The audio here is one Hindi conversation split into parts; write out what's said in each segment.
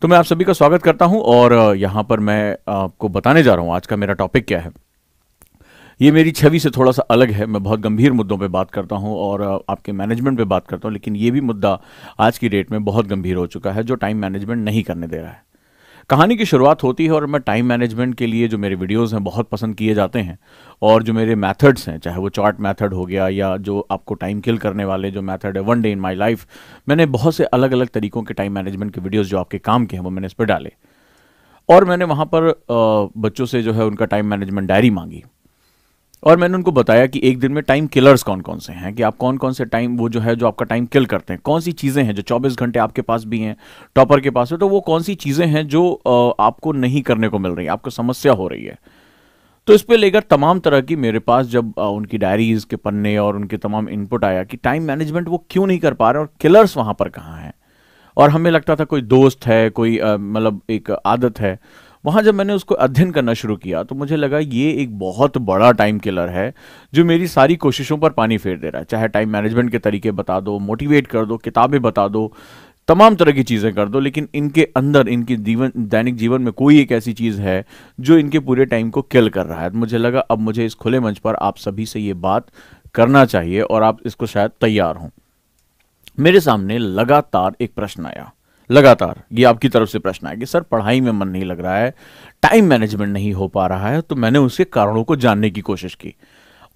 तो मैं आप सभी का स्वागत करता हूं और यहां पर मैं आपको बताने जा रहा हूं आज का मेरा टॉपिक क्या है ये मेरी छवि से थोड़ा सा अलग है मैं बहुत गंभीर मुद्दों पे बात करता हूं और आपके मैनेजमेंट पे बात करता हूं लेकिन ये भी मुद्दा आज की डेट में बहुत गंभीर हो चुका है जो टाइम मैनेजमेंट नहीं करने दे रहा है कहानी की शुरुआत होती है और मैं टाइम मैनेजमेंट के लिए जो मेरे वीडियोस हैं बहुत पसंद किए जाते हैं और जो मेरे मेथड्स हैं चाहे वो चार्ट मेथड हो गया या जो आपको टाइम किल करने वाले जो मेथड है one day in my life मैंने बहुत से अलग अलग तरीकों के टाइम मैनेजमेंट के वीडियोज़ जो आपके काम के हैं वो मैंने इस पर डाले और मैंने वहाँ पर बच्चों से जो है उनका टाइम मैनेजमेंट डायरी मांगी और मैंने उनको बताया कि एक दिन में टाइम किलर्स कौन कौन से हैं कि आप कौन कौन से टाइम वो जो है जो आपका टाइम किल करते हैं कौन सी चीज़ें हैं जो 24 घंटे आपके पास भी हैं टॉपर के पास है तो वो कौन सी चीज़ें हैं जो आपको नहीं करने को मिल रही आपको समस्या हो रही है तो इस पर लेकर तमाम तरह की मेरे पास जब उनकी डायरीज के पन्ने और उनके तमाम इनपुट आया कि टाइम मैनेजमेंट वो क्यों नहीं कर पा रहे और किलर्स वहाँ पर कहाँ हैं और हमें लगता था कोई दोस्त है कोई मतलब एक आदत है वहाँ जब मैंने उसको अध्ययन करना शुरू किया तो मुझे लगा ये एक बहुत बड़ा टाइम किलर है जो मेरी सारी कोशिशों पर पानी फेर दे रहा है चाहे टाइम मैनेजमेंट के तरीके बता दो मोटिवेट कर दो किताबें बता दो तमाम तरह की चीज़ें कर दो लेकिन इनके अंदर इनके जीवन दैनिक जीवन में कोई एक ऐसी चीज़ है जो इनके पूरे टाइम को किल कर रहा है तो मुझे लगा अब मुझे इस खुले मंच पर आप सभी से ये बात करना चाहिए और आप इसको शायद तैयार हों मेरे सामने लगातार एक प्रश्न आया लगातार ये आपकी तरफ से प्रश्न आएगी सर पढ़ाई में मन नहीं लग रहा है टाइम मैनेजमेंट नहीं हो पा रहा है तो मैंने उसके कारणों को जानने की कोशिश की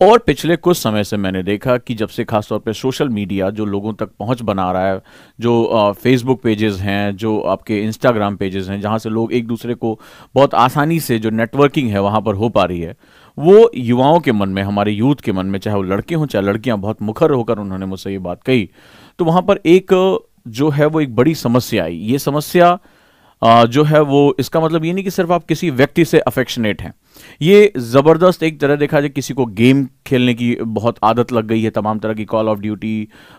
और पिछले कुछ समय से मैंने देखा कि जब से खासतौर पर सोशल मीडिया जो लोगों तक पहुंच बना रहा है जो फेसबुक पेजेस हैं जो आपके इंस्टाग्राम पेजेस हैं जहां से लोग एक दूसरे को बहुत आसानी से जो नेटवर्किंग है वहां पर हो पा रही है वो युवाओं के मन में हमारे यूथ के मन में चाहे वो लड़के हों चाहे लड़कियां बहुत मुखर होकर उन्होंने मुझसे ये बात कही तो वहां पर एक जो है वो एक बड़ी समस्या आई ये समस्या जो है वो इसका मतलब ये नहीं कि सिर्फ आप किसी व्यक्ति से अफेक्शनेट हैं ये ज़बरदस्त एक तरह देखा जाए किसी को गेम खेलने की बहुत आदत लग गई है तमाम तरह की कॉल ऑफ ड्यूटी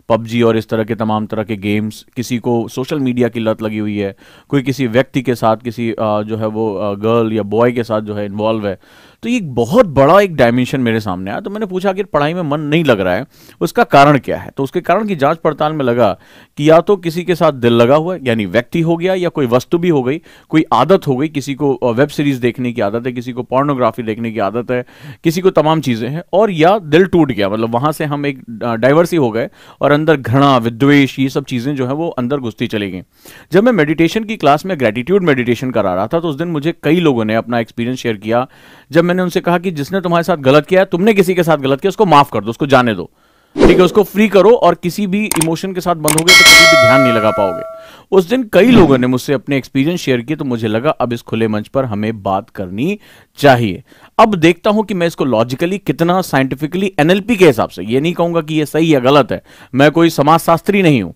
पबजी और इस तरह के तमाम तरह के गेम्स किसी को सोशल मीडिया की लत लगी हुई है कोई किसी व्यक्ति के साथ किसी जो है वो गर्ल या बॉय के साथ जो है इन्वॉल्व है तो ये बहुत बड़ा एक डायमेंशन मेरे सामने आया तो मैंने पूछा कि पढ़ाई में मन नहीं लग रहा है उसका कारण क्या है तो उसके कारण की जांच पड़ताल में लगा कि या तो किसी के साथ दिल लगा हुआ यानी व्यक्ति हो गया या कोई वस्तु भी हो गई कोई आदत हो गई किसी को वेब सीरीज देखने की आदत है किसी को पोर्नोग्राफी देखने की आदत है किसी को तमाम चीज़ें हैं और या दिल टूट गया मतलब वहां से हम एक डाइवर्सी हो गए और अंदर घृणा विद्वेश ये सब चीज़ें जो है वो अंदर घुसती चली गई जब मैं मेडिटेशन की क्लास में ग्रेटिट्यूड मेडिटेशन करा रहा था तो उस दिन मुझे कई लोगों ने अपना एक्सपीरियंस शेयर किया जब मैंने उनसे कहा कि जिसने तुम्हारे साथ गलत किया तुमने किसी के साथ गलत किया उसको माफ कर दो उसको जाने दो ठीक है उसको फ्री करो और किसी भी इमोशन के साथ बंद हो गए तो किसी भी ध्यान नहीं लगा पाओगे उस दिन कई लोगों ने मुझसे अपने एक्सपीरियंस शेयर किए तो मुझे लगा अब इस खुले मंच पर हमें बात करनी चाहिए अब देखता हूं कि मैं इसको लॉजिकली कितना साइंटिफिकली एनएलपी के हिसाब से ये नहीं कहूंगा कि ये सही या गलत है मैं कोई समाज नहीं हूं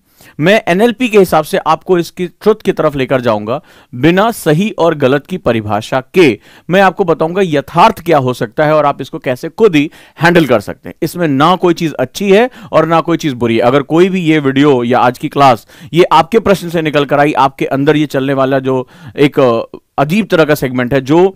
मैं एनएलपी के हिसाब से आपको इसकी ट्रुथ की तरफ लेकर जाऊंगा बिना सही और गलत की परिभाषा के मैं आपको बताऊंगा यथार्थ क्या हो सकता है और आप इसको कैसे खुद ही हैंडल कर सकते हैं इसमें ना कोई चीज अच्छी है और ना कोई चीज बुरी है अगर कोई भी ये वीडियो या आज की क्लास ये आपके प्रश्न से निकल कर आई आपके अंदर ये चलने वाला जो एक अजीब तरह का सेगमेंट है जो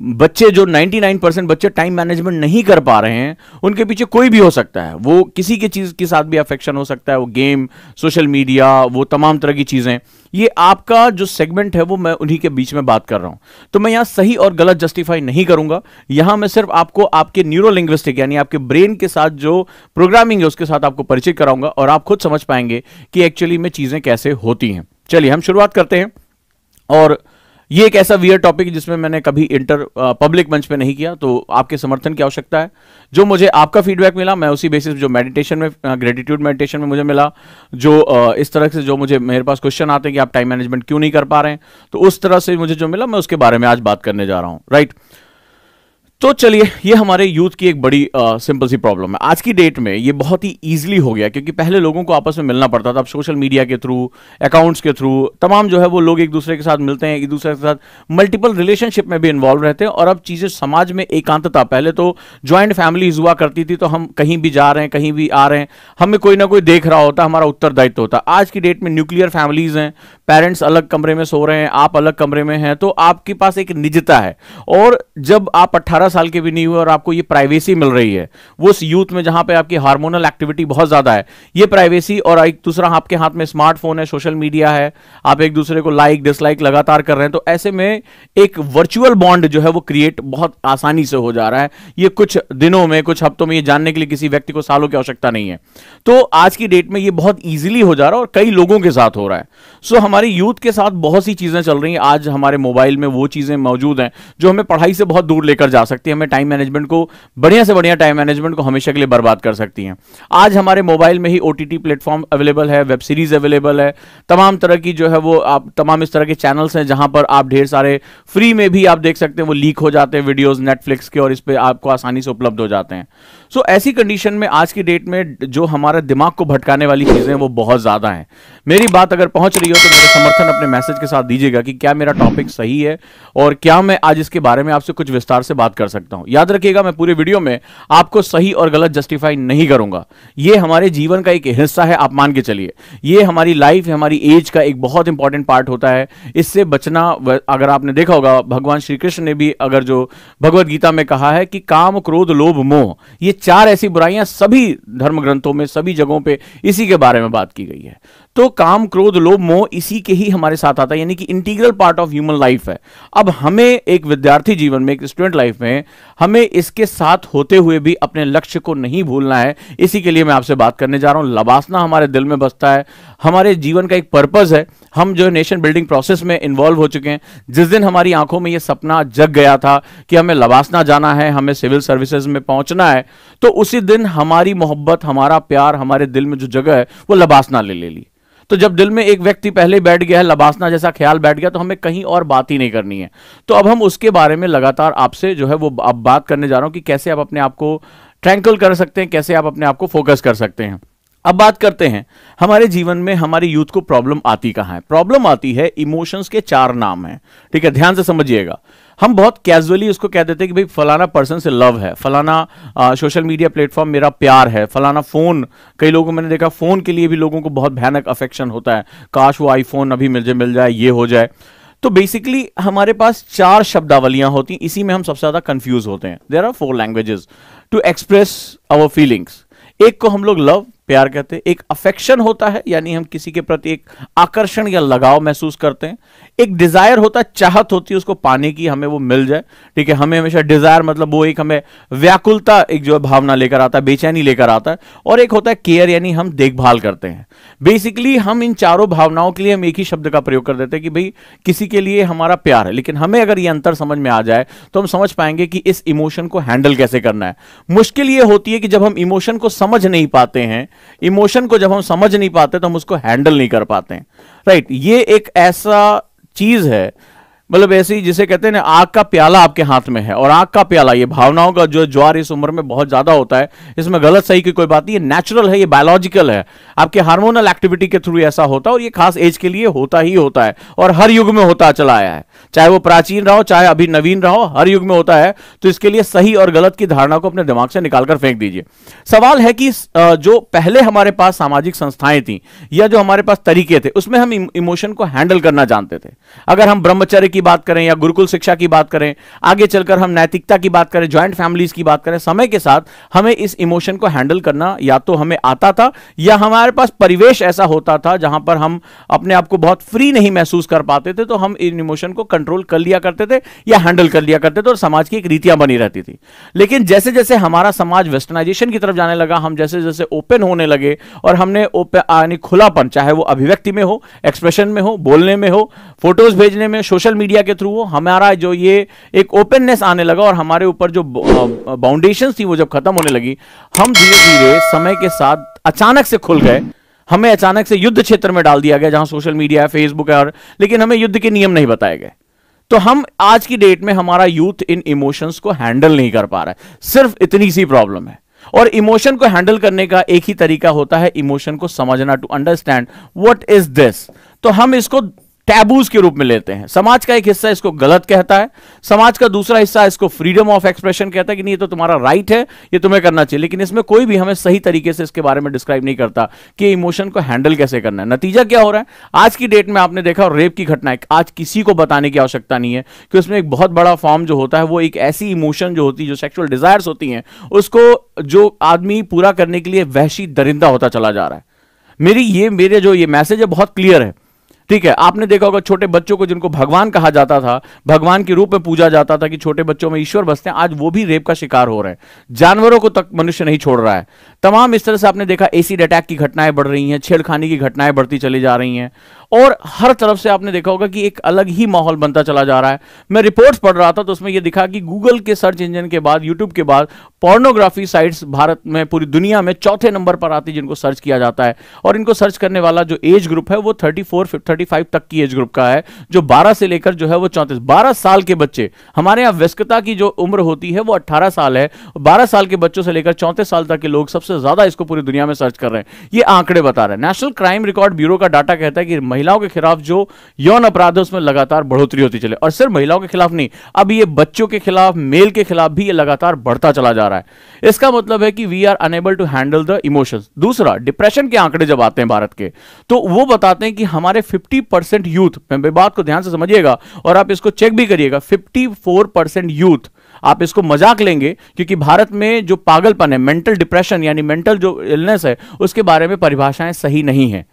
बच्चे जो 99% बच्चे टाइम मैनेजमेंट नहीं कर पा रहे हैं उनके पीछे कोई भी हो सकता है वो किसी के चीज़ के साथ भी अफेक्शन हो सकता है वो गेम सोशल मीडिया वो तमाम तरह की चीज़ें ये आपका जो सेगमेंट है वो मैं उन्हीं के बीच में बात कर रहा हूं तो मैं यहां सही और गलत जस्टिफाई नहीं करूंगा यहां मैं सिर्फ आपको आपके न्यूरो लिंग्विस्टिक यानी आपके ब्रेन के साथ जो प्रोग्रामिंग है उसके साथ आपको परिचित कराऊंगा और आप खुद समझ पाएंगे कि एक्चुअली में चीज़ें कैसे होती हैं चलिए हम शुरुआत करते हैं और ये एक ऐसा वियर टॉपिक जिसमें मैंने कभी इंटर पब्लिक मंच पे नहीं किया तो आपके समर्थन की आवश्यकता है जो मुझे आपका फीडबैक मिला मैं उसी बेसिस जो मेडिटेशन में ग्रेटिट्यूड मेडिटेशन में मुझे मिला जो इस तरह से जो मुझे मेरे पास क्वेश्चन आते हैं कि आप टाइम मैनेजमेंट क्यों नहीं कर पा रहे हैं तो उस तरह से मुझे जो मिला मैं उसके बारे में आज बात करने जा रहा हूँ राइट right? तो चलिए ये हमारे यूथ की एक बड़ी आ, सिंपल सी प्रॉब्लम है आज की डेट में ये बहुत ही ईजिली हो गया क्योंकि पहले लोगों को आपस में मिलना पड़ता था अब सोशल मीडिया के थ्रू अकाउंट्स के थ्रू तमाम जो है वो लोग एक दूसरे के साथ मिलते हैं एक दूसरे के साथ मल्टीपल रिलेशनशिप में भी इन्वॉल्व रहते हैं और अब चीज़ें समाज में एकांतता पहले तो ज्वाइंट फैमिलीज हुआ करती थी तो हम कहीं भी जा रहे हैं कहीं भी आ रहे हैं हमें कोई ना कोई देख रहा होता हमारा उत्तरदायित्व होता आज की डेट में न्यूक्लियर फैमिलीज हैं पेरेंट्स अलग कमरे में सो रहे हैं आप अलग कमरे में हैं तो आपके पास एक निजता है और जब आप अट्ठारह 18 साल के भी नहीं हुए और आपको ये प्राइवेसी मिल रही है वो उस यूथ में जहां पे आपकी हार्मोनल एक्टिविटी बहुत ज्यादा है ये प्राइवेसी और एक दूसरा आपके हाथ में स्मार्टफोन है सोशल मीडिया है आप एक दूसरे को लाइक डिसलाइक लगातार कर रहे हैं तो ऐसे में एक वर्चुअल बॉन्ड जो है वो क्रिएट बहुत आसानी से हो जा रहा है ये कुछ दिनों में कुछ हफ्तों में ये जानने के लिए किसी व्यक्ति को सालों की आवश्यकता नहीं है तो आज की डेट में ये बहुत ईजिली हो जा रहा है और कई लोगों के साथ हो रहा है सो हमारे यूथ के साथ बहुत सी चीजें चल रही हैं आज हमारे मोबाइल में वो चीजें मौजूद हैं जो हमें पढ़ाई से बहुत दूर लेकर जा सकते सकती है हमें टाइम मैनेजमेंट को बढ़िया से बढ़िया टाइम मैनेजमेंट को हमेशा के लिए बर्बाद कर सकती हैं आज हमारे मोबाइल में ही ओ टी प्लेटफॉर्म अवेलेबल है वेब सीरीज अवेलेबल है तमाम तरह की जो है वो आप तमाम इस तरह के चैनल्स हैं जहां पर आप ढेर सारे फ्री में भी आप देख सकते हैं वो लीक हो जाते हैं वीडियोज नेटफ्लिक्स के और इस पर आपको आसानी से उपलब्ध हो जाते हैं सो so, ऐसी कंडीशन में आज की डेट में जो हमारे दिमाग को भटकाने वाली चीजें वो बहुत ज्यादा हैं मेरी बात अगर पहुंच रही हो तो मेरे समर्थन अपने मैसेज के साथ दीजिएगा कि क्या मेरा टॉपिक सही है और क्या मैं आज इसके बारे में आपसे कुछ विस्तार से बात कर कर सकता हूं याद रखिएगा मैं पूरे वीडियो में आपको सही और गलत जस्टिफाई नहीं करूंगा यह हमारे जीवन का एक हिस्सा है आप मान के चलिए यह हमारी लाइफ हमारी एज का एक बहुत इंपॉर्टेंट पार्ट होता है इससे बचना अगर आपने देखा होगा भगवान श्री कृष्ण ने भी अगर जो भगवदगीता में कहा है कि काम क्रोध लोभ मोह ये चार ऐसी बुराइयां सभी धर्म ग्रंथों में सभी जगहों पर इसी के बारे में बात की गई है तो काम क्रोध लोभ मोह इसी के ही हमारे साथ आता है यानी कि integral part of human life है अब हमें एक विद्यार्थी जीवन में एक स्टूडेंट लाइफ में हमें इसके साथ होते हुए भी अपने लक्ष्य को नहीं भूलना है इसी के लिए मैं आपसे बात करने जा रहा हूं लबासना हमारे दिल में बसता है हमारे जीवन का एक पर्पज है हम जो नेशन बिल्डिंग प्रोसेस में इन्वॉल्व हो चुके हैं जिस दिन हमारी आंखों में यह सपना जग गया था कि हमें लबासना जाना है हमें सिविल सर्विसेज में पहुंचना है तो उसी दिन हमारी मोहब्बत हमारा प्यार हमारे दिल में जो जगह है वो लबासना ले ले ली तो जब दिल में एक व्यक्ति पहले बैठ गया है लबासना जैसा ख्याल बैठ गया तो हमें कहीं और बात ही नहीं करनी है तो अब हम उसके बारे में लगातार आपसे जो है वो अब बात करने जा रहा हूं कि कैसे आप अपने आप को ट्रैंकल कर सकते हैं कैसे आप अपने आप को फोकस कर सकते हैं अब बात करते हैं हमारे जीवन में हमारे यूथ को प्रॉब्लम आती कहां है प्रॉब्लम आती है इमोशंस के चार नाम हैं ठीक है ध्यान से समझिएगा हम बहुत कैजुअली उसको कह देते हैं कि भाई फलाना पर्सन से लव है फलाना सोशल मीडिया प्लेटफॉर्म मेरा प्यार है फलाना फ़ोन कई लोगों मैंने देखा फ़ोन के लिए भी लोगों को बहुत भयानक अफेक्शन होता है काश वो आईफोन अभी मिल जाए मिल जाए ये हो जाए तो बेसिकली हमारे पास चार शब्दावलियां होती इसी में हम सबसे ज़्यादा कंफ्यूज होते हैं there are four languages to express our feelings एक को हम लोग लव प्यार कहते हैं एक अफेक्शन होता है यानी हम किसी के प्रति एक आकर्षण या लगाव महसूस करते हैं एक डिजायर होता है चाहत होती है उसको पाने की हमें वो मिल जाए ठीक है हमें हमेशा डिजायर मतलब वो एक हमें व्याकुलता एक जो है भावना लेकर आता है बेचैनी लेकर आता है और एक होता है केयर यानी हम देखभाल करते हैं बेसिकली हम इन चारों भावनाओं के लिए हम एक ही शब्द का प्रयोग कर देते हैं कि भाई किसी के लिए हमारा प्यार है लेकिन हमें अगर ये अंतर समझ में आ जाए तो हम समझ पाएंगे कि इस इमोशन को हैंडल कैसे करना है मुश्किल ये होती है कि जब हम इमोशन को समझ नहीं पाते हैं इमोशन को जब हम समझ नहीं पाते तो हम उसको हैंडल नहीं कर पाते हैं राइट ये एक ऐसा चीज है मतलब ऐसी जिसे कहते हैं ना आग का प्याला आपके हाथ में है और आग का प्याला ये भावनाओं का जो ज्वार इस उम्र में बहुत ज्यादा होता है इसमें गलत सही की कोई बात नहीं ये नेचुरल है ये बायोलॉजिकल है आपके हार्मोनल एक्टिविटी के थ्रू ऐसा होता है और ये खास एज के लिए होता ही होता है और हर युग में होता चला आया है चाहे वो प्राचीन रहो चाहे अभी नवीन रहो हर युग में होता है तो इसके लिए सही और गलत की धारणा को अपने दिमाग से निकालकर फेंक दीजिए सवाल है कि जो पहले हमारे पास सामाजिक संस्थाएं थी या जो हमारे पास तरीके थे उसमें हम इमोशन को हैंडल करना जानते थे अगर हम ब्रह्मचर्य की बात करें या गुरुकुल शिक्षा की बात करें आगे चलकर हम नैतिकता की बात करें ज्वाइंट फैमिलीज की बात करें समय के साथ हमें इस इमोशन को हैंडल करना या तो हमें आता था या हमारे पास परिवेश ऐसा होता था जहां पर हम अपने आप को बहुत फ्री नहीं महसूस कर पाते थे तो हम इन इमोशन को कर कंट्रोल कर लिया करते थे या हैंडल कर लिया करते थे और समाज की एक रीतियां बनी रहती थी लेकिन जैसे जैसे हमारा समाज वेस्टर्नाइजेशन की तरफ जाने लगा हम जैसे जैसे ओपन होने लगे और हमने यानी खुलापन चाहे वो अभिव्यक्ति में हो एक्सप्रेशन में हो बोलने में हो फोटोज भेजने में सोशल मीडिया के थ्रू हो हमारा जो ये एक ओपननेस आने लगा और हमारे ऊपर जो बाउंडेशन थी वो जब खत्म होने लगी हम धीरे धीरे समय के साथ अचानक से खुल गए हमें अचानक से युद्ध क्षेत्र में डाल दिया गया जहां सोशल मीडिया है फेसबुक है और लेकिन हमें युद्ध के नियम नहीं बताए गए तो हम आज की डेट में हमारा यूथ इन इमोशंस को हैंडल नहीं कर पा रहा है सिर्फ इतनी सी प्रॉब्लम है और इमोशन को हैंडल करने का एक ही तरीका होता है इमोशन को समझना to understand what is this तो हम इसको टैबूज के रूप में लेते हैं समाज का एक हिस्सा इसको गलत कहता है समाज का दूसरा हिस्सा इसको फ्रीडम ऑफ एक्सप्रेशन कहता है कि नहीं ये तो तुम्हारा राइट है ये तुम्हें करना चाहिए लेकिन इसमें कोई भी हमें सही तरीके से इसके बारे में डिस्क्राइब नहीं करता कि इमोशन को हैंडल कैसे करना है नतीजा क्या हो रहा है आज की डेट में आपने देखा रेप की घटना आज किसी को बताने की आवश्यकता नहीं है कि उसमें एक बहुत बड़ा फॉर्म जो होता है वो एक ऐसी इमोशन जो होती है जो सेक्चुअल डिजायर्स होती हैं उसको जो आदमी पूरा करने के लिए वहशी दरिंदा होता चला जा रहा है मेरी ये मेरे जो ये मैसेज है बहुत क्लियर है ठीक है आपने देखा होगा छोटे बच्चों को जिनको भगवान कहा जाता था भगवान के रूप में पूजा जाता था कि छोटे बच्चों में ईश्वर बसते हैं आज वो भी रेप का शिकार हो रहे हैं जानवरों को तक मनुष्य नहीं छोड़ रहा है तमाम इस तरह से आपने देखा एसिड अटैक की घटनाएं बढ़ रही हैं छेड़खानी की घटनाएं बढ़ती चली जा रही हैं और हर तरफ से आपने देखा होगा कि एक अलग ही माहौल बनता चला जा रहा है मैं रिपोर्ट्स पढ़ रहा था तो उसमें यह दिखा कि गूगल के सर्च इंजन के बाद यूट्यूब के बाद पॉर्नोग्राफी साइट्स भारत में पूरी दुनिया में चौथे नंबर पर आती जिनको सर्च किया जाता है और इनको सर्च करने वाला जो एज ग्रुप है वो थर्टी फोर तक की एज ग्रुप का है जो बारह से लेकर जो है वो चौंतीस बारह साल के बच्चे हमारे यहाँ व्यस्कता की जो उम्र होती है वो अट्ठारह साल है बारह साल के बच्चों से लेकर चौंतीस साल तक के लोग सबसे ज्यादा इसको पूरी दुनिया में सर्च कर रहे हैं ये आंकड़े बता रहे हैं नेशनल क्राइम रिकॉर्ड ब्यूरो का डाटा कहता है कि महिला महिलाओं के खिलाफ जो यौन अपराध है उसमें लगातार बढ़ोतरी होती चले और सिर्फ महिलाओं के खिलाफ नहीं अब ये बच्चों के खिलाफ मेल के खिलाफ भी ये लगातार बढ़ता चला जा रहा है इसका मतलब है कि we are unable to handle the emotions दूसरा डिप्रेशन के आंकड़े जब आते हैं भारत के तो वो बताते हैं कि हमारे फिफ्टी परसेंट यूथ मैं बात को ध्यान से समझिएगा और आप इसको चेक भी करिएगा फिफ्टी फोर परसेंट यूथ आप इसको मजाक लेंगे क्योंकि भारत में जो पागलपन है मेंटल डिप्रेशन यानी मेंटल जो इलनेस है उसके बारे में परिभाषाएं सही नहीं है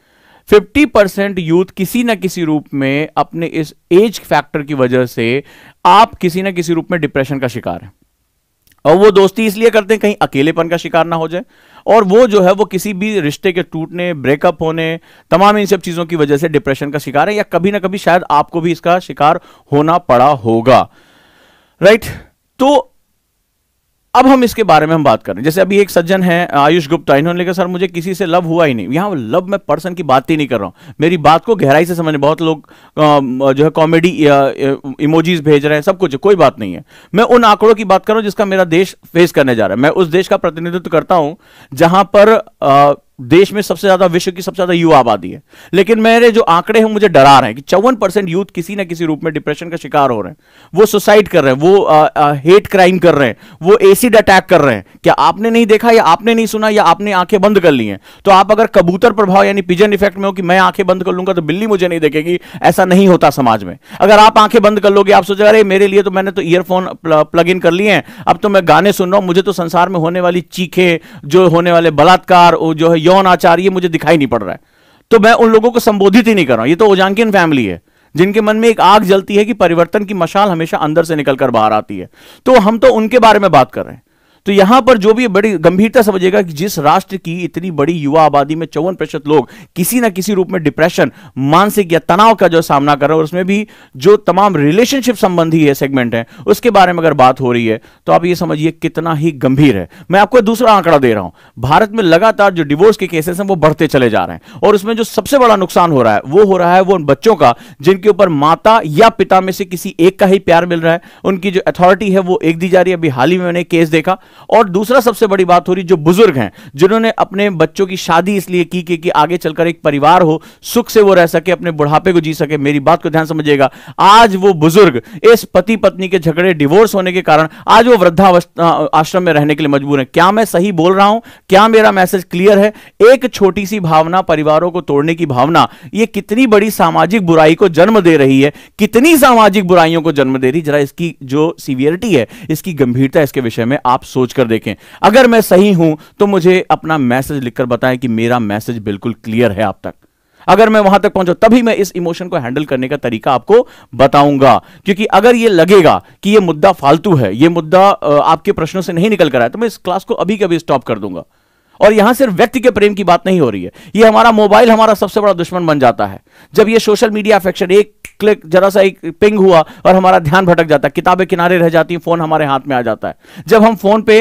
50 परसेंट यूथ किसी ना किसी रूप में अपने इस एज फैक्टर की वजह से आप किसी ना किसी रूप में डिप्रेशन का शिकार है और वो दोस्ती इसलिए करते हैं कहीं अकेलेपन का शिकार ना हो जाए और वो जो है वो किसी भी रिश्ते के टूटने ब्रेकअप होने तमाम इन सब चीज़ों की वजह से डिप्रेशन का शिकार है या कभी ना कभी शायद आपको भी इसका शिकार होना पड़ा होगा राइट तो अब हम इसके बारे में हम बात करें जैसे अभी एक सज्जन है आयुष गुप्ता इन्होंने कहा सर मुझे किसी से लव हुआ ही नहीं यहां लव मैं पर्सन की बात ही नहीं कर रहा हूं मेरी बात को गहराई से समझने बहुत लोग जो है कॉमेडी इमोजीज भेज रहे हैं सब कुछ कोई बात नहीं है मैं उन आंकड़ों की बात कर रहा हूं जिसका मेरा देश फेस करने जा रहा है मैं उस देश का प्रतिनिधित्व करता हूं जहां पर आ, देश में सबसे ज्यादा विश्व की सबसे ज्यादा युवा आबादी है लेकिन मेरे जो आंकड़े हैं मुझे डरा रहे हैं कि चौवन परसेंट यूथ किसी ना किसी रूप में डिप्रेशन का शिकार हो रहे हैं वो सुसाइड कर रहे हैं वो आ, आ, हेट क्राइम कर रहे हैं वो एसिड अटैक कर रहे हैं क्या आपने नहीं देखा या आपने नहीं सुना या आपने आंखें बंद कर ली हैं तो आप अगर कबूतर प्रभाव यानी पिजन इफेक्ट में हो कि मैं आंखें बंद कर लूंगा तो बिल्ली मुझे नहीं देखेगी ऐसा नहीं होता समाज में अगर आप आंखें बंद कर लोगे आप सोचे अरे मेरे लिए तो मैंने तो ईयरफोन प्लग इन कर लिए हैं अब तो मैं गाने सुन रहा हूं मुझे तो संसार में होने वाली चीखें जो होने वाले बलात्कार जो है यौन आचार्य मुझे दिखाई नहीं पड़ रहा है तो मैं उन लोगों को संबोधित ही नहीं कर रहा हूं ये तो ओजांकिन फैमिली है जिनके मन में एक आग जलती है कि परिवर्तन की मशाल हमेशा अंदर से निकलकर बाहर आती है तो हम तो उनके बारे में बात कर रहे हैं तो यहां पर जो भी बड़ी गंभीरता समझिएगा कि जिस राष्ट्र की इतनी बड़ी युवा आबादी में चौवन प्रतिशत लोग किसी ना किसी रूप में डिप्रेशन मानसिक या तनाव का जो सामना कर रहे हैं और उसमें भी जो तमाम रिलेशनशिप संबंधी है सेगमेंट है उसके बारे में अगर बात हो रही है तो आप ये समझिए कितना ही गंभीर है मैं आपको दूसरा आंकड़ा दे रहा हूं भारत में लगातार जो डिवोर्स के केसेस हैं वो बढ़ते चले जा रहे हैं और उसमें जो सबसे बड़ा नुकसान हो रहा है वो हो रहा है वो उन बच्चों का जिनके ऊपर माता या पिता में से किसी एक का ही प्यार मिल रहा है उनकी जो अथॉरिटी है वो एक दी जा रही है अभी हाल ही में मैंने केस देखा और दूसरा सबसे बड़ी बात हो रही जो बुजुर्ग हैं जिन्होंने अपने बच्चों की शादी इसलिए की कि, कि आगे चलकर एक परिवार हो सुख से वो रह सके अपने बुढ़ापे को जी सके मेरी बात को ध्यान समझिएगा आज वो बुजुर्ग इस पति पत्नी के झगड़े डिवोर्स होने के कारण आज वो वृद्धावस्था आश्रम में रहने के लिए मजबूर है क्या मैं सही बोल रहा हूं क्या मेरा मैसेज क्लियर है एक छोटी सी भावना परिवारों को तोड़ने की भावना यह कितनी बड़ी सामाजिक बुराई को जन्म दे रही है कितनी सामाजिक बुराइयों को जन्म दे रही जरा इसकी जो सीवियरिटी है इसकी गंभीरता इसके विषय में आप सोच कर देखें अगर मैं सही हूं तो मुझे अपना मैसेज लिखकर बताएं कि मेरा मैसेज बिल्कुल क्लियर है आप तक अगर मैं वहां तक पहुंचा तभी मैं इस इमोशन को हैंडल करने का तरीका आपको बताऊंगा क्योंकि अगर यह लगेगा कि यह मुद्दा फालतू है यह मुद्दा आपके प्रश्नों से नहीं निकल कर आया तो मैं इस क्लास को अभी कभी स्टॉप कर दूंगा और यहां सिर्फ व्यक्ति के प्रेम की बात नहीं हो रही है ये हमारा मोबाइल हमारा सबसे बड़ा दुश्मन बन जाता है जब ये सोशल मीडिया अफेक्शन एक क्लिक जरा सा एक पिंग हुआ और हमारा ध्यान भटक जाता है किताबें किनारे रह जाती हैं फोन हमारे हाथ में आ जाता है जब हम फोन पे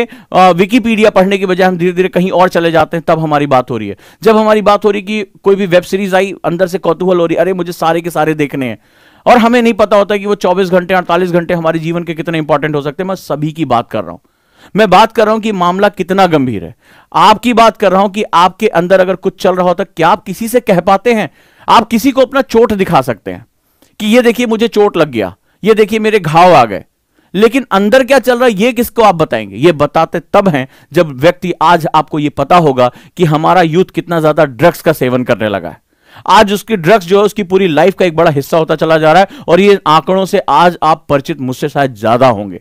विकीपीडिया पढ़ने की बजाय हम धीरे धीरे कहीं और चले जाते हैं तब हमारी बात हो रही है जब हमारी बात हो रही कि कोई भी वेब सीरीज आई अंदर से कौतूहल हो रही अरे मुझे सारे के सारे देखने हैं और हमें नहीं पता होता कि वो 24 घंटे 48 घंटे हमारे जीवन के कितने इंपॉर्टेंट हो सकते हैं मैं सभी की बात कर रहा हूं मैं बात कर रहा हूं कि मामला कितना गंभीर है आपकी बात कर रहा हूं कि आपके अंदर अगर कुछ चल रहा होता क्या आप किसी से कह पाते हैं आप किसी को अपना चोट दिखा सकते हैं कि ये देखिए मुझे चोट लग गया ये देखिए मेरे घाव आ गए लेकिन अंदर क्या चल रहा है ये किसको आप बताएंगे ये बताते तब हैं जब व्यक्ति आज आपको ये पता होगा कि हमारा यूथ कितना ज्यादा ड्रग्स का सेवन करने लगा है आज उसकी ड्रग्स जो है उसकी पूरी लाइफ का एक बड़ा हिस्सा होता चला जा रहा है और ये आंकड़ों से आज आप परिचित मुझसे शायद ज्यादा होंगे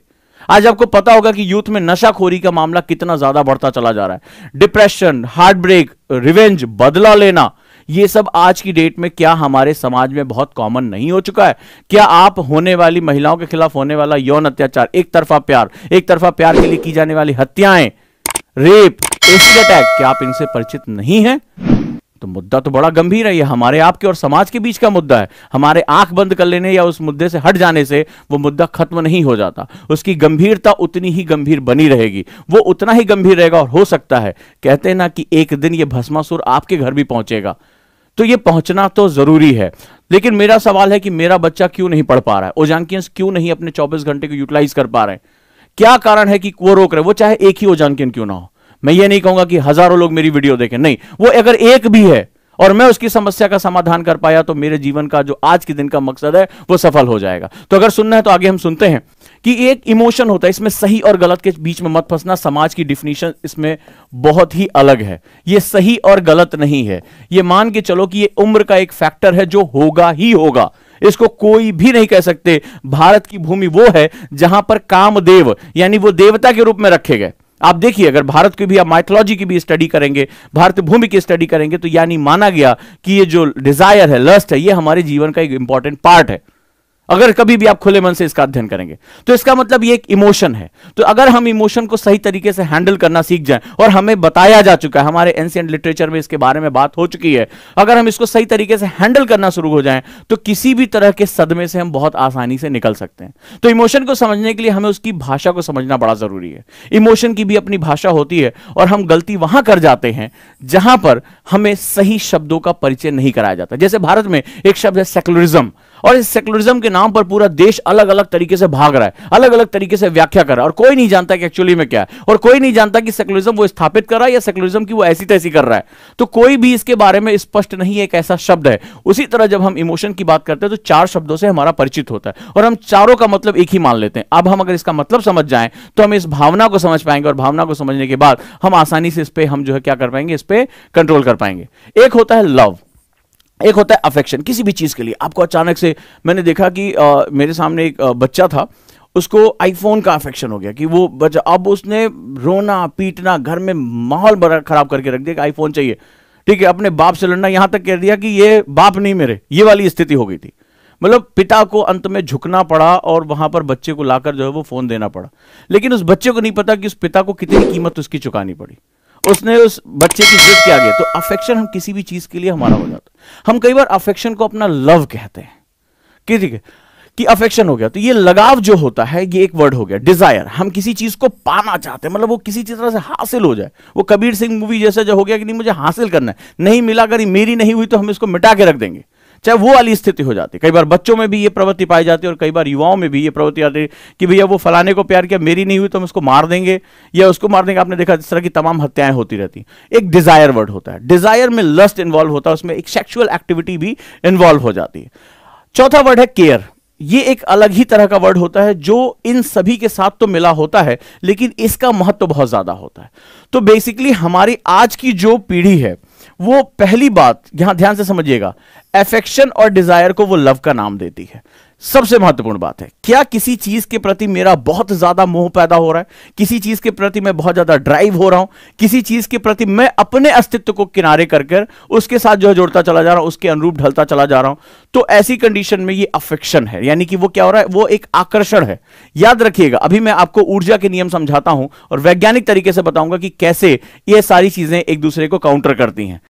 आज आपको पता होगा कि यूथ में नशाखोरी का मामला कितना ज्यादा बढ़ता चला जा रहा है डिप्रेशन हार्ट ब्रेक रिवेंज बदला लेना ये सब आज की डेट में क्या हमारे समाज में बहुत कॉमन नहीं हो चुका है क्या आप होने वाली महिलाओं के खिलाफ होने वाला यौन अत्याचार एक तरफा प्यार एक तरफा प्यार के लिए की जाने वाली हत्याएं रेप एसिड अटैक क्या आप इनसे परिचित नहीं हैं तो मुद्दा तो बड़ा गंभीर है ये हमारे आपके और समाज के बीच का मुद्दा है हमारे आंख बंद कर लेने या उस मुद्दे से हट जाने से वो मुद्दा खत्म नहीं हो जाता उसकी गंभीरता उतनी ही गंभीर बनी रहेगी वो उतना ही गंभीर रहेगा और हो सकता है कहते हैं ना कि एक दिन ये भस्मासुर आपके घर भी पहुंचेगा तो ये पहुंचना तो जरूरी है लेकिन मेरा सवाल है कि मेरा बच्चा क्यों नहीं पढ़ पा रहा है ओजांकियंस क्यों नहीं अपने चौबीस घंटे को यूटिलाइज कर पा रहे हैं क्या कारण है कि वो रोक रहे वो चाहे एक ही ओजांकियन क्यों ना हो मैं ये नहीं कहूंगा कि हजारों लोग मेरी वीडियो देखें नहीं वो अगर एक भी है और मैं उसकी समस्या का समाधान कर पाया तो मेरे जीवन का जो आज के दिन का मकसद है वो सफल हो जाएगा तो अगर सुनना है तो आगे हम सुनते हैं कि एक इमोशन होता है इसमें सही और गलत के बीच में मत फंसना समाज की डिफिनीशन इसमें बहुत ही अलग है ये सही और गलत नहीं है ये मान के चलो कि ये उम्र का एक फैक्टर है जो होगा ही होगा इसको कोई भी नहीं कह सकते भारत की भूमि वो है जहां पर कामदेव यानी वो देवता के रूप में रखे गए आप देखिए अगर भारत की भी आप माइथोलॉजी की भी स्टडी करेंगे भारत भूमि की स्टडी करेंगे तो यानी माना गया कि ये जो डिजायर है लस्ट है ये हमारे जीवन का एक इंपॉर्टेंट पार्ट है अगर कभी भी आप खुले मन से इसका अध्ययन करेंगे तो इसका मतलब ये एक इमोशन है तो अगर हम इमोशन को सही तरीके से हैंडल करना सीख जाएं और हमें बताया जा चुका है हमारे एंशियंट लिटरेचर में इसके बारे में बात हो चुकी है अगर हम इसको सही तरीके से हैंडल करना शुरू हो जाएं तो किसी भी तरह के सदमे से हम बहुत आसानी से निकल सकते हैं तो इमोशन को समझने के लिए हमें उसकी भाषा को समझना बड़ा जरूरी है इमोशन की भी अपनी भाषा होती है और हम गलती वहां कर जाते हैं जहां पर हमें सही शब्दों का परिचय नहीं कराया जाता जैसे भारत में एक शब्द है सेकुलरिज्म और इस सेकुलरिज्म के नाम पर पूरा देश अलग अलग तरीके से भाग रहा है अलग अलग तरीके से व्याख्या कर रहा है और कोई नहीं जानता कि एक्चुअली में क्या है और कोई नहीं जानता कि सेकुलरिज्म वो स्थापित कर रहा है या सेकुलरिज्म की वो ऐसी तैसी कर रहा है तो कोई भी इसके बारे में स्पष्ट नहीं एक ऐसा शब्द है उसी तरह जब हम इमोशन की बात करते हैं तो चार शब्दों से हमारा परिचित होता है और हम चारों का मतलब एक ही मान लेते हैं अब हम अगर इसका मतलब समझ जाए तो हम इस भावना को समझ पाएंगे और भावना को समझने के बाद हम आसानी से इस पर हम जो है क्या कर पाएंगे इस पर कंट्रोल कर पाएंगे एक होता है लव एक होता है अफेक्शन किसी भी चीज़ के लिए आपको अचानक से मैंने देखा कि आ, मेरे सामने एक आ, बच्चा था उसको आईफोन का अफेक्शन हो गया कि वो बच्चा अब उसने रोना पीटना घर में माहौल बड़ा खराब करके रख दिया कि आईफोन चाहिए ठीक है अपने बाप से लड़ना यहां तक कह दिया कि ये बाप नहीं मेरे ये वाली स्थिति हो गई थी मतलब पिता को अंत में झुकना पड़ा और वहां पर बच्चे को लाकर जो है वो फोन देना पड़ा लेकिन उस बच्चे को नहीं पता कि उस पिता को कितनी कीमत उसकी चुकानी पड़ी उसने उस बच्चे की जिद के आगे तो अफेक्शन हम किसी भी चीज के लिए हमारा हो जाता हम कई बार अफेक्शन को अपना लव कहते हैं कि ठीक है कि अफेक्शन हो गया तो ये लगाव जो होता है ये एक वर्ड हो गया डिजायर हम किसी चीज को पाना चाहते हैं मतलब वो किसी चीज तरह से हासिल हो जाए वो कबीर सिंह मूवी जैसा जो हो गया कि नहीं मुझे हासिल करना है नहीं मिला अगर मेरी नहीं हुई तो हम इसको मिटा के रख देंगे चाहे वो वाली स्थिति हो जाती है कई बार बच्चों में भी ये प्रवृत्ति पाई जाती है और कई बार युवाओं में भी ये प्रवृत्ति आती है कि भैया वो फलाने को प्यार किया मेरी नहीं हुई तो हम उसको मार देंगे या उसको मार देंगे आपने देखा इस तरह की तमाम हत्याएं होती रहती एक डिजायर वर्ड होता है डिजायर में लस्ट इन्वॉल्व होता है उसमें एक सेक्शुअल एक्टिविटी भी इन्वॉल्व हो जाती है चौथा वर्ड है केयर ये एक अलग ही तरह का वर्ड होता है जो इन सभी के साथ तो मिला होता है लेकिन इसका महत्व तो बहुत ज्यादा होता है तो बेसिकली हमारी आज की जो पीढ़ी है वो पहली बात यहां ध्यान से समझिएगा एफेक्शन और डिजायर को वो लव का नाम देती है सबसे महत्वपूर्ण बात है क्या किसी चीज के प्रति मेरा बहुत ज्यादा मोह पैदा हो रहा है किसी चीज के प्रति मैं बहुत ज्यादा ड्राइव हो रहा हूं किसी चीज के प्रति मैं अपने अस्तित्व को किनारे कर कर उसके साथ जो है जोड़ता चला जा रहा हूं उसके अनुरूप ढलता चला जा रहा हूं तो ऐसी कंडीशन में ये अफेक्शन है यानी कि वो क्या हो रहा है वो एक आकर्षण है याद रखिएगा अभी मैं आपको ऊर्जा के नियम समझाता हूं और वैज्ञानिक तरीके से बताऊंगा कि कैसे ये सारी चीजें एक दूसरे को काउंटर करती हैं